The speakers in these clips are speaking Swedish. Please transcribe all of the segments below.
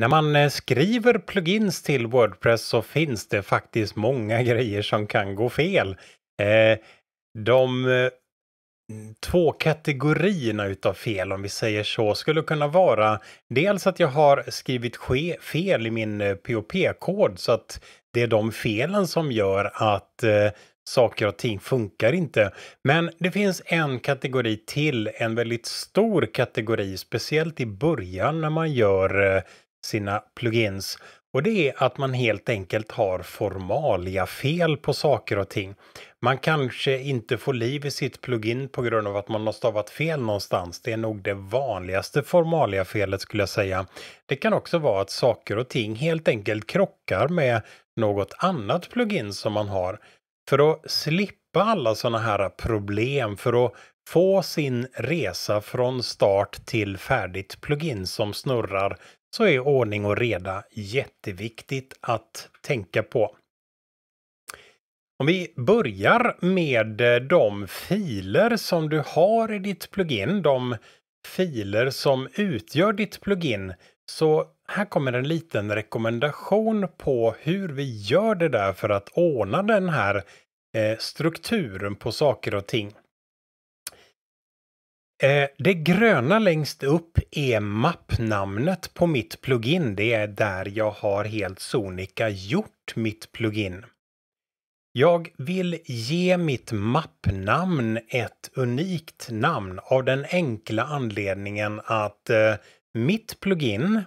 När man eh, skriver plugins till Wordpress så finns det faktiskt många grejer som kan gå fel. Eh, de eh, två kategorierna utav fel, om vi säger så, skulle kunna vara dels att jag har skrivit fel i min POP-kod så att det är de felen som gör att saker och ting funkar inte. Men det finns en kategori till, en väldigt stor kategori, speciellt i början när man gör sina plugins. Och det är att man helt enkelt har formalia fel på saker och ting. Man kanske inte får liv i sitt plugin på grund av att man har stavat fel någonstans. Det är nog det vanligaste formalia felet skulle jag säga. Det kan också vara att saker och ting helt enkelt krockar med något annat plugin som man har. För att slippa alla sådana här problem, för att få sin resa från start till färdigt plugin som snurrar så är ordning och reda jätteviktigt att tänka på. Om vi börjar med eh, de filer som du har i ditt plugin, de filer som utgör ditt plugin, så här kommer en liten rekommendation på hur vi gör det där för att ordna den här eh, strukturen på saker och ting. Eh, det gröna längst upp är mappnamnet på mitt plugin. Det är där jag har helt sonika gjort mitt plugin. Jag vill ge mitt mappnamn ett unikt namn av den enkla anledningen att eh, mitt plugin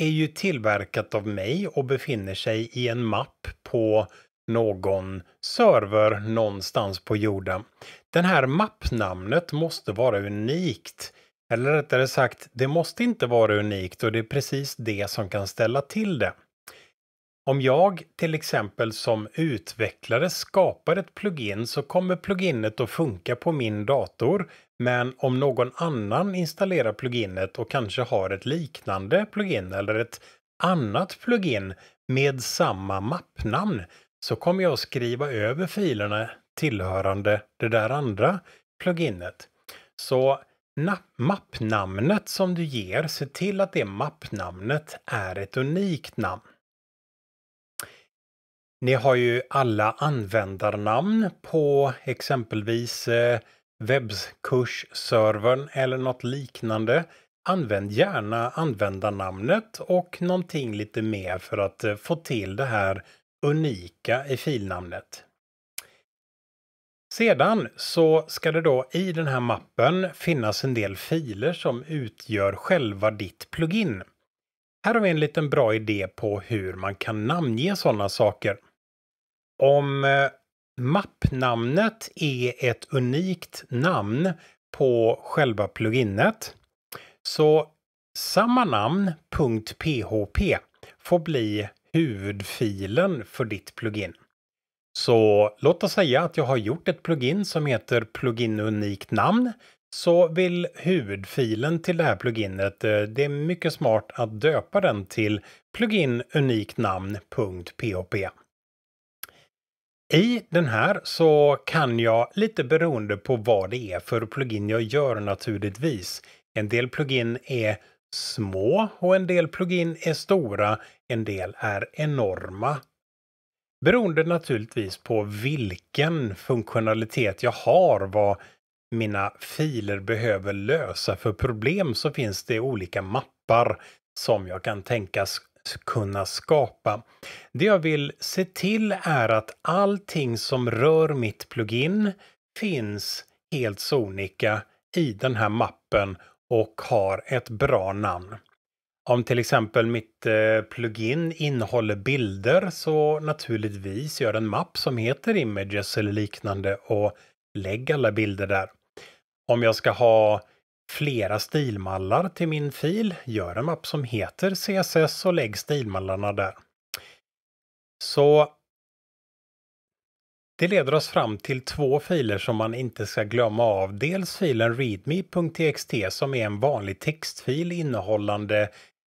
är ju tillverkat av mig och befinner sig i en mapp på någon server någonstans på jorden. Den här mappnamnet måste vara unikt. Eller rättare sagt, det måste inte vara unikt och det är precis det som kan ställa till det. Om jag till exempel som utvecklare skapar ett plugin så kommer pluginet att funka på min dator men om någon annan installerar pluginet och kanske har ett liknande plugin eller ett annat plugin med samma mappnamn så kommer jag skriva över filerna tillhörande det där andra pluginet. Så mappnamnet som du ger, se till att det mappnamnet är ett unikt namn. Ni har ju alla användarnamn på exempelvis eh, webbkursservern eller något liknande. Använd gärna användarnamnet och någonting lite mer för att eh, få till det här unika i filnamnet. Sedan så ska det då i den här mappen finnas en del filer som utgör själva ditt plugin. Här har vi en liten bra idé på hur man kan namnge sådana saker. Om eh, mappnamnet är ett unikt namn på själva pluginet så samma namn .php får bli huvudfilen för ditt plugin. Så låt oss säga att jag har gjort ett plugin som heter Plugin unikt namn så vill huvudfilen till det här pluginet, eh, det är mycket smart att döpa den till pluginuniktnamn.php. I den här så kan jag, lite beroende på vad det är för plugin jag gör naturligtvis, en del plugin är små och en del plugin är stora, en del är enorma. Beroende naturligtvis på vilken funktionalitet jag har, vad mina filer behöver lösa för problem så finns det olika mappar som jag kan tänkas kunna skapa. Det jag vill se till är att allting som rör mitt plugin finns helt sonika i den här mappen och har ett bra namn. Om till exempel mitt eh, plugin innehåller bilder så naturligtvis gör en mapp som heter Images eller liknande och lägg alla bilder där. Om jag ska ha flera stilmallar till min fil, gör en mapp som heter CSS och lägg stilmallarna där. Så det leder oss fram till två filer som man inte ska glömma av. Dels filen readme.txt som är en vanlig textfil innehållande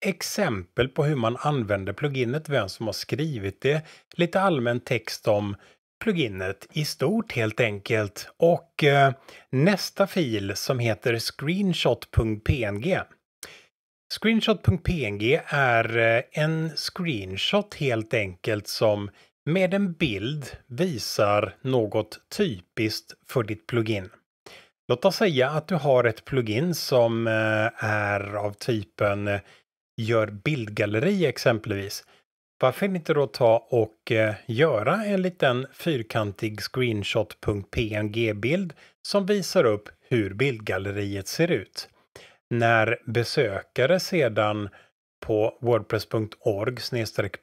exempel på hur man använder pluginet, vem som har skrivit det, lite allmän text om pluginet i stort helt enkelt och eh, nästa fil som heter screenshot.png. Screenshot.png är eh, en screenshot helt enkelt som med en bild visar något typiskt för ditt plugin. Låt oss säga att du har ett plugin som eh, är av typen eh, gör bildgalleri exempelvis. Varför inte då ta och eh, göra en liten fyrkantig screenshot.png-bild som visar upp hur bildgalleriet ser ut. När besökare sedan på wordpress.org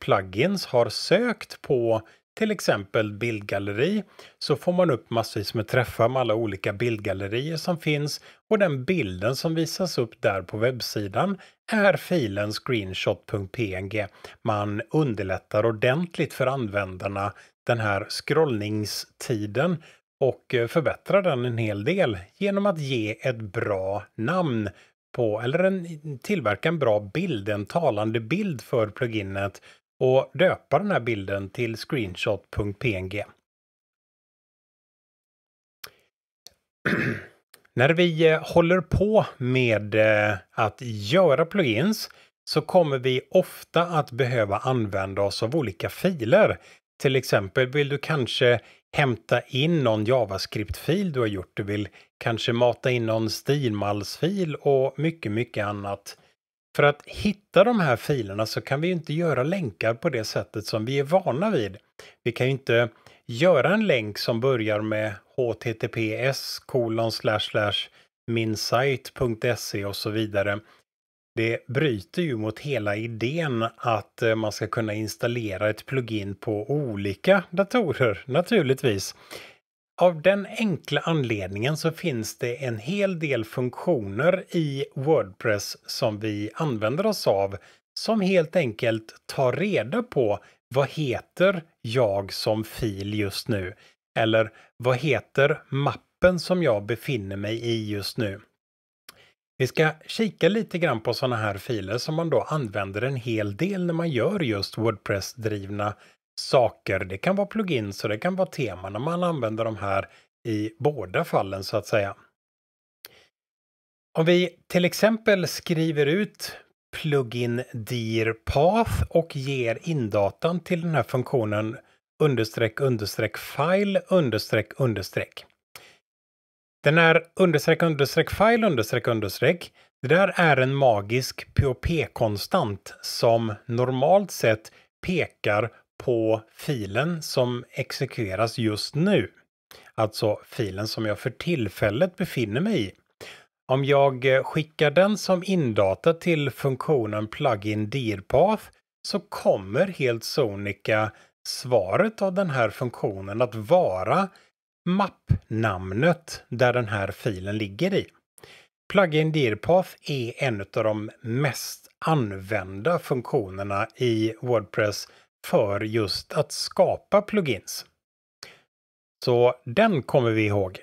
plugins har sökt på till exempel bildgalleri så får man upp massvis med träffar med alla olika bildgallerier som finns och den bilden som visas upp där på webbsidan är filen screenshot.png. Man underlättar ordentligt för användarna den här scrollningstiden och förbättrar den en hel del genom att ge ett bra namn på, eller en, tillverka en bra bild, en talande bild för pluginet och döpa den här bilden till screenshot.png. När vi eh, håller på med eh, att göra plugins så kommer vi ofta att behöva använda oss av olika filer till exempel vill du kanske hämta in någon JavaScript-fil du har gjort. Du vill kanske mata in någon stilmallsfil och mycket, mycket annat. För att hitta de här filerna så kan vi inte göra länkar på det sättet som vi är vana vid. Vi kan ju inte göra en länk som börjar med https minsight.se och så vidare. Det bryter ju mot hela idén att eh, man ska kunna installera ett plugin på olika datorer naturligtvis. Av den enkla anledningen så finns det en hel del funktioner i Wordpress som vi använder oss av som helt enkelt tar reda på vad heter jag som fil just nu? Eller vad heter mappen som jag befinner mig i just nu? Vi ska kika lite grann på sådana här filer som man då använder en hel del när man gör just Wordpress-drivna saker. Det kan vara plugins och det kan vara teman när man använder de här i båda fallen så att säga. Om vi till exempel skriver ut plugin dir path och ger indatan till den här funktionen understreck understreck file understreck understreck. Den här understreck understreck file understreck understreck. Det där är en magisk POP-konstant som normalt sett pekar på filen som exekveras just nu. Alltså filen som jag för tillfället befinner mig i. Om jag eh, skickar den som indata till funktionen plugin dirpath så kommer helt sonika svaret av den här funktionen att vara mappnamnet där den här filen ligger i. Plugin Dearpath är en av de mest använda funktionerna i Wordpress för just att skapa plugins. Så den kommer vi ihåg.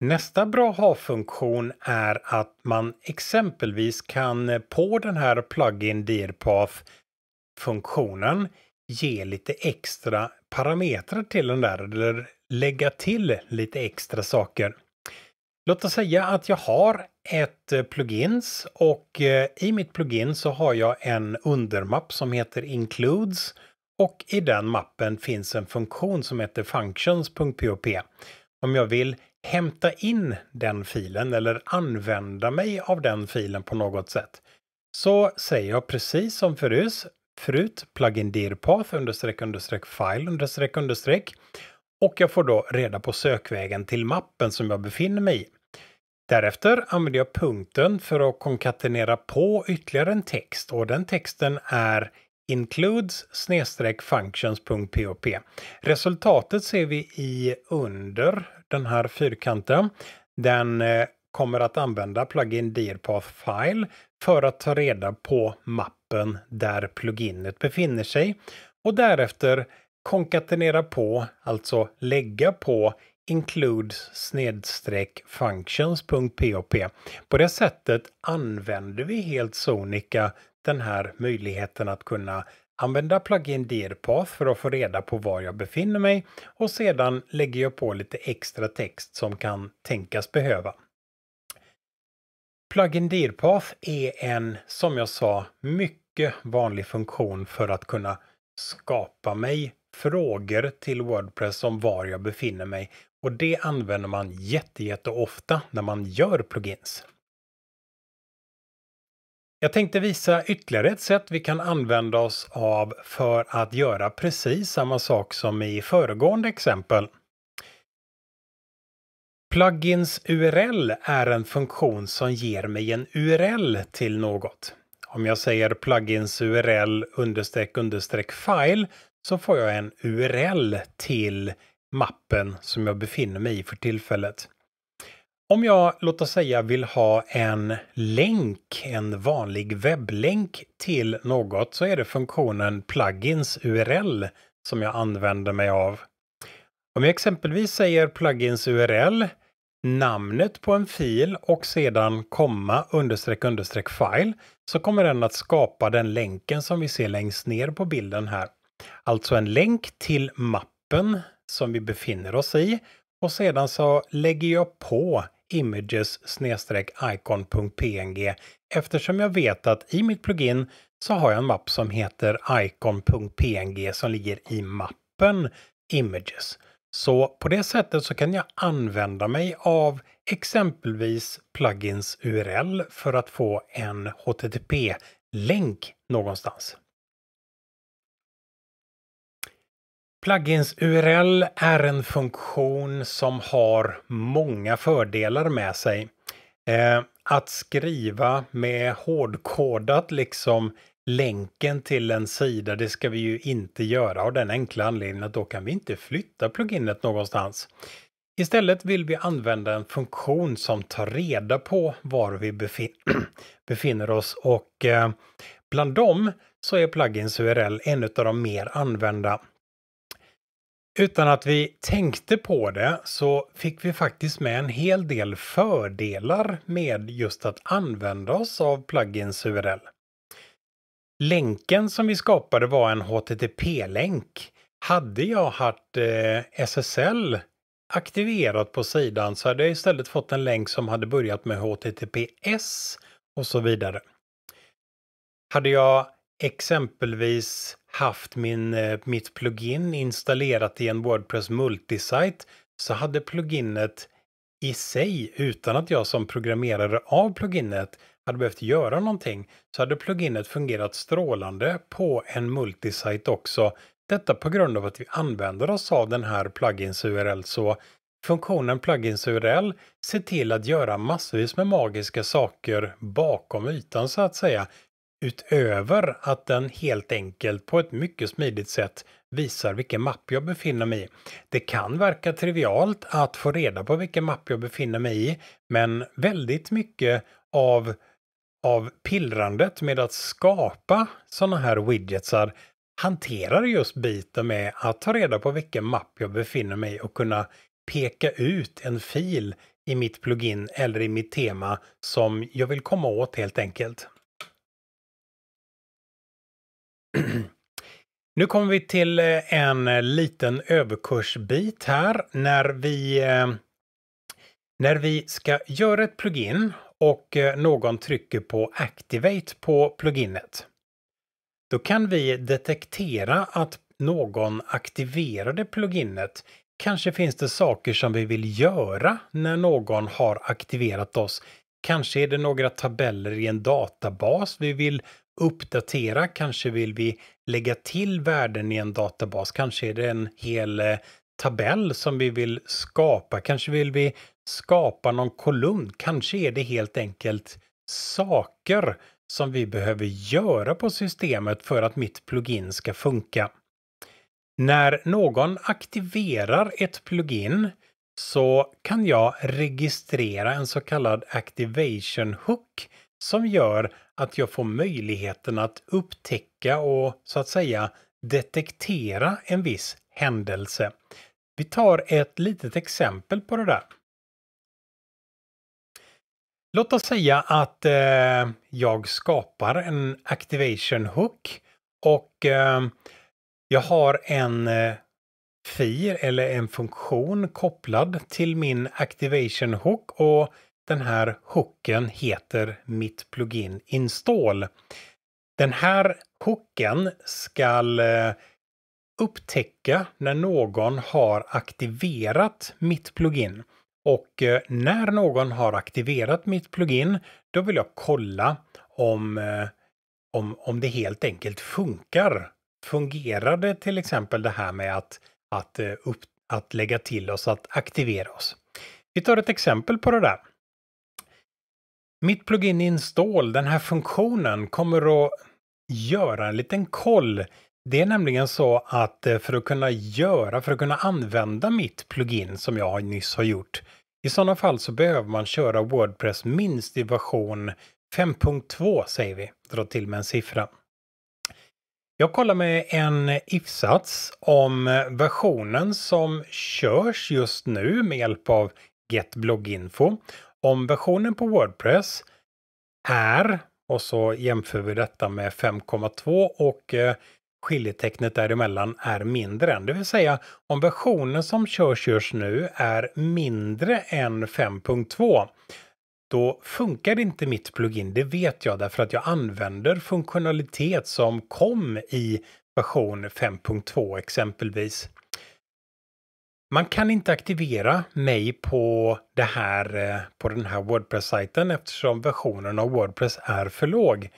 Nästa bra ha-funktion är att man exempelvis kan eh, på den här plugin Dearpath funktionen ge lite extra parametrar till den där eller lägga till lite extra saker. Låt oss säga att jag har ett eh, plugins och eh, i mitt plugin så har jag en undermapp som heter includes och i den mappen finns en funktion som heter functions.pop. Om jag vill hämta in den filen eller använda mig av den filen på något sätt så säger jag precis som förut förut, plugin dirpath understreck understreck file understreck understreck. Och jag får då reda på sökvägen till mappen som jag befinner mig i. Därefter använder jag punkten för att konkatenera på ytterligare en text och den texten är includes functions.pop. Resultatet ser vi i under den här fyrkanten. Den eh, kommer att använda plugin dirpath file för att ta reda på mappen där pluginet befinner sig och därefter konkatenera på, alltså lägga på includes snedstreck functions.pop. På det sättet använder vi helt sonika den här möjligheten att kunna använda plugin dirpath för att få reda på var jag befinner mig och sedan lägger jag på lite extra text som kan tänkas behöva. Plugin DealPath är en, som jag sa, mycket vanlig funktion för att kunna skapa mig frågor till Wordpress om var jag befinner mig. Och det använder man jätte, när man gör plugins. Jag tänkte visa ytterligare ett sätt vi kan använda oss av för att göra precis samma sak som i föregående exempel. Plugins URL är en funktion som ger mig en URL till något. Om jag säger plugins URL understreck understreck file så får jag en URL till mappen som jag befinner mig i för tillfället. Om jag, låt oss säga, vill ha en länk, en vanlig webblänk till något så är det funktionen plugins URL som jag använder mig av. Om jag exempelvis säger plugins URL namnet på en fil och sedan komma understreck understreck file så kommer den att skapa den länken som vi ser längst ner på bilden här. Alltså en länk till mappen som vi befinner oss i och sedan så lägger jag på images icon.png eftersom jag vet att i mitt plugin så har jag en mapp som heter icon.png som ligger i mappen images. Så på det sättet så kan jag använda mig av exempelvis plugins URL för att få en HTTP-länk någonstans. Plugins URL är en funktion som har många fördelar med sig. Eh, att skriva med hårdkodat liksom länken till en sida, det ska vi ju inte göra av den enkla anledningen att då kan vi inte flytta pluginet någonstans. Istället vill vi använda en funktion som tar reda på var vi befin befinner oss och eh, bland dem så är plugins URL en av de mer använda. Utan att vi tänkte på det så fick vi faktiskt med en hel del fördelar med just att använda oss av plugins URL länken som vi skapade var en HTTP-länk. Hade jag haft eh, SSL aktiverat på sidan så hade jag istället fått en länk som hade börjat med HTTPS och så vidare. Hade jag exempelvis haft min, eh, mitt plugin installerat i en Wordpress multisite så hade pluginet i sig utan att jag som programmerare av pluginet hade behövt göra någonting så hade pluginet fungerat strålande på en multisite också. Detta på grund av att vi använder oss av den här plugins URL så funktionen plugins URL ser till att göra massvis med magiska saker bakom ytan så att säga Utöver att den helt enkelt på ett mycket smidigt sätt visar vilken mapp jag befinner mig i. Det kan verka trivialt att få reda på vilken mapp jag befinner mig i, men väldigt mycket av, av pillrandet med att skapa sådana här widgetsar hanterar just biten med att ta reda på vilken mapp jag befinner mig i och kunna peka ut en fil i mitt plugin eller i mitt tema som jag vill komma åt helt enkelt. Nu kommer vi till eh, en eh, liten överkursbit här när vi eh, när vi ska göra ett plugin och någon trycker på Activate på pluginet. Då kan vi detektera att någon aktiverade pluginet. Kanske finns det saker som vi vill göra när någon har aktiverat oss. Kanske är det några tabeller i en databas vi vill uppdatera, kanske vill vi lägga till värden i en databas, kanske är det en hel eh, tabell som vi vill skapa, kanske vill vi skapa någon kolumn, kanske är det helt enkelt saker som vi behöver göra på systemet för att mitt plugin ska funka. När någon aktiverar ett plugin så kan jag registrera en så kallad activation hook som gör att jag får möjligheten att upptäcka och så att säga detektera en viss händelse. Vi tar ett litet exempel på det där. Låt oss säga att eh, jag skapar en Activation Hook och eh, jag har en eh, fil eller en funktion kopplad till min Activation Hook och den här hooken heter Mitt plugin install. Den här hooken ska eh, upptäcka när någon har aktiverat mitt plugin. Och eh, när någon har aktiverat mitt plugin, då vill jag kolla om, eh, om, om det helt enkelt funkar. Fungerar det till exempel det här med att, att, upp, att lägga till oss, att aktivera oss? Vi tar ett exempel på det där mitt plugin install, den här funktionen, kommer att göra en liten koll. Det är nämligen så att eh, för att kunna göra, för att kunna använda mitt plugin som jag nyss har gjort, i sådana fall så behöver man köra Wordpress minst i version 5.2 säger vi, dra till med en siffra. Jag kollar med en if-sats om eh, versionen som körs just nu med hjälp av GetBloginfo om versionen på Wordpress är, och så jämför vi detta med 5,2 och eh, skiljetecknet däremellan är mindre än. Det vill säga om versionen som körs just nu är mindre än 5.2 då funkar inte mitt plugin, det vet jag därför att jag använder funktionalitet som kom i version 5.2 exempelvis. Man kan inte aktivera mig på, det här, eh, på den här Wordpress-sajten eftersom versionen av Wordpress är för låg.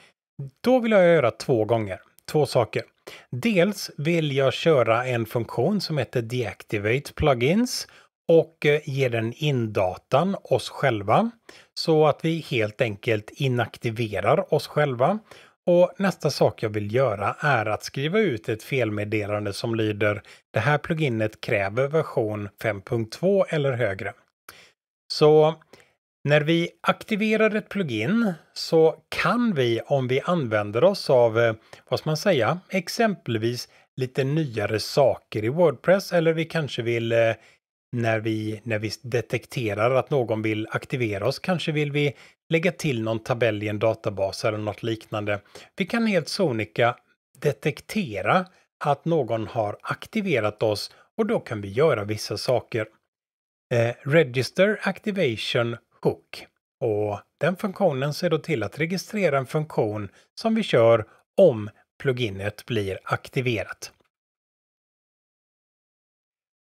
Då vill jag göra två gånger, två saker. Dels vill jag köra en funktion som heter Deactivate Plugins och eh, ge den indatan oss själva så att vi helt enkelt inaktiverar oss själva och nästa sak jag vill göra är att skriva ut ett felmeddelande som lyder Det här pluginet kräver version 5.2 eller högre. Så när vi aktiverar ett plugin så kan vi om vi använder oss av, eh, vad ska man säga, exempelvis lite nyare saker i Wordpress eller vi kanske vill eh, när vi, när vi detekterar att någon vill aktivera oss kanske vill vi lägga till någon tabell i en databas eller något liknande. Vi kan helt sonika detektera att någon har aktiverat oss och då kan vi göra vissa saker. Eh, Register Activation Hook. Och den funktionen ser då till att registrera en funktion som vi kör om pluginet blir aktiverat.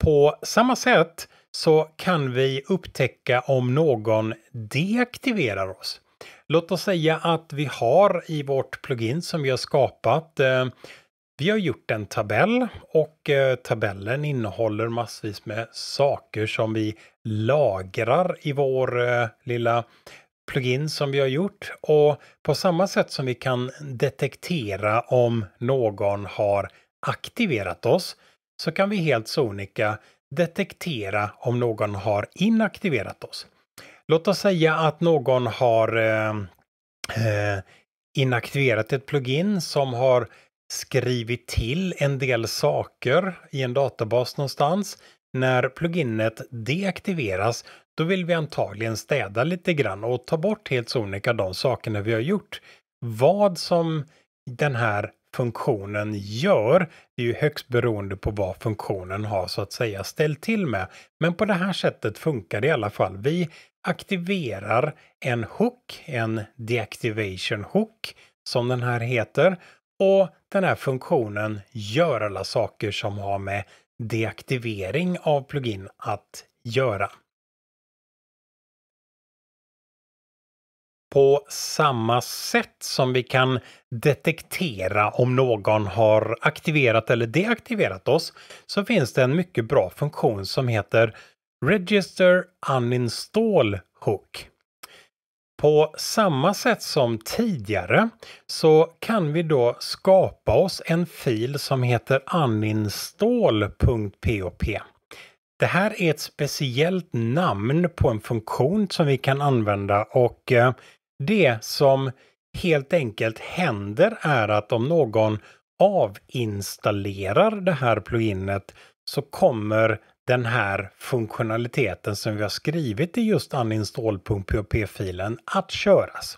På samma sätt så kan vi upptäcka om någon deaktiverar oss. Låt oss säga att vi har i vårt plugin som vi har skapat eh, vi har gjort en tabell och eh, tabellen innehåller massvis med saker som vi lagrar i vår eh, lilla plugin som vi har gjort. Och på samma sätt som vi kan detektera om någon har aktiverat oss så kan vi helt sonika detektera om någon har inaktiverat oss. Låt oss säga att någon har eh, eh, inaktiverat ett plugin som har skrivit till en del saker i en databas någonstans. När pluginet deaktiveras, då vill vi antagligen städa lite grann och ta bort helt sonika de sakerna vi har gjort. Vad som den här funktionen gör. är ju högst beroende på vad funktionen har så att säga ställt till med. Men på det här sättet funkar det i alla fall. Vi aktiverar en hook, en deactivation hook som den här heter. Och den här funktionen gör alla saker som har med deaktivering av plugin att göra. på samma sätt som vi kan detektera om någon har aktiverat eller deaktiverat oss så finns det en mycket bra funktion som heter Register Uninstall Hook. På samma sätt som tidigare så kan vi då skapa oss en fil som heter uninstall.pop. Det här är ett speciellt namn på en funktion som vi kan använda och eh, det som helt enkelt händer är att om någon avinstallerar det här pluginet så kommer den här funktionaliteten som vi har skrivit i just uninstall.php-filen att köras.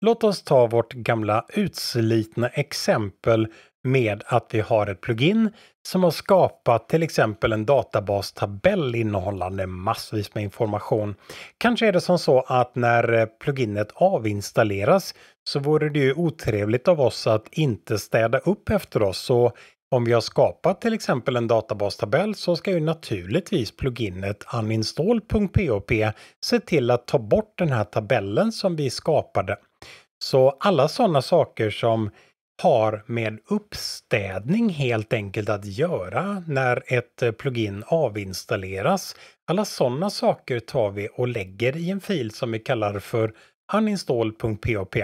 Låt oss ta vårt gamla utslitna exempel med att vi har ett plugin som har skapat till exempel en databastabell innehållande massvis med information. Kanske är det som så att när eh, pluginet avinstalleras så vore det ju otrevligt av oss att inte städa upp efter oss. Så om vi har skapat till exempel en databastabell så ska ju naturligtvis pluginet uninstall.php se till att ta bort den här tabellen som vi skapade. Så alla sådana saker som har med uppstädning helt enkelt att göra när ett eh, plugin avinstalleras. Alla sådana saker tar vi och lägger i en fil som vi kallar för uninstall.pop.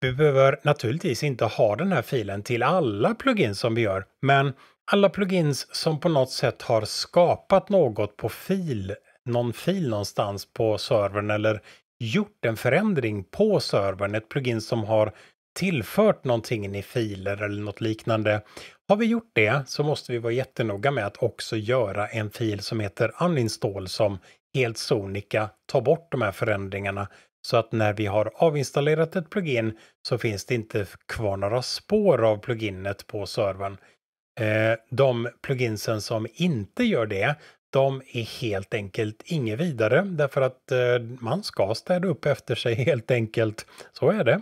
Vi behöver naturligtvis inte ha den här filen till alla plugins som vi gör, men alla plugins som på något sätt har skapat något på fil, någon fil någonstans på servern eller gjort en förändring på servern, ett plugin som har tillfört någonting i filer eller något liknande. Har vi gjort det så måste vi vara jättenoga med att också göra en fil som heter uninstall som helt sonika tar bort de här förändringarna så att när vi har avinstallerat ett plugin så finns det inte kvar några spår av pluginet på servern. Eh, de pluginsen som inte gör det, de är helt enkelt inget vidare därför att eh, man ska städa upp efter sig helt enkelt. Så är det.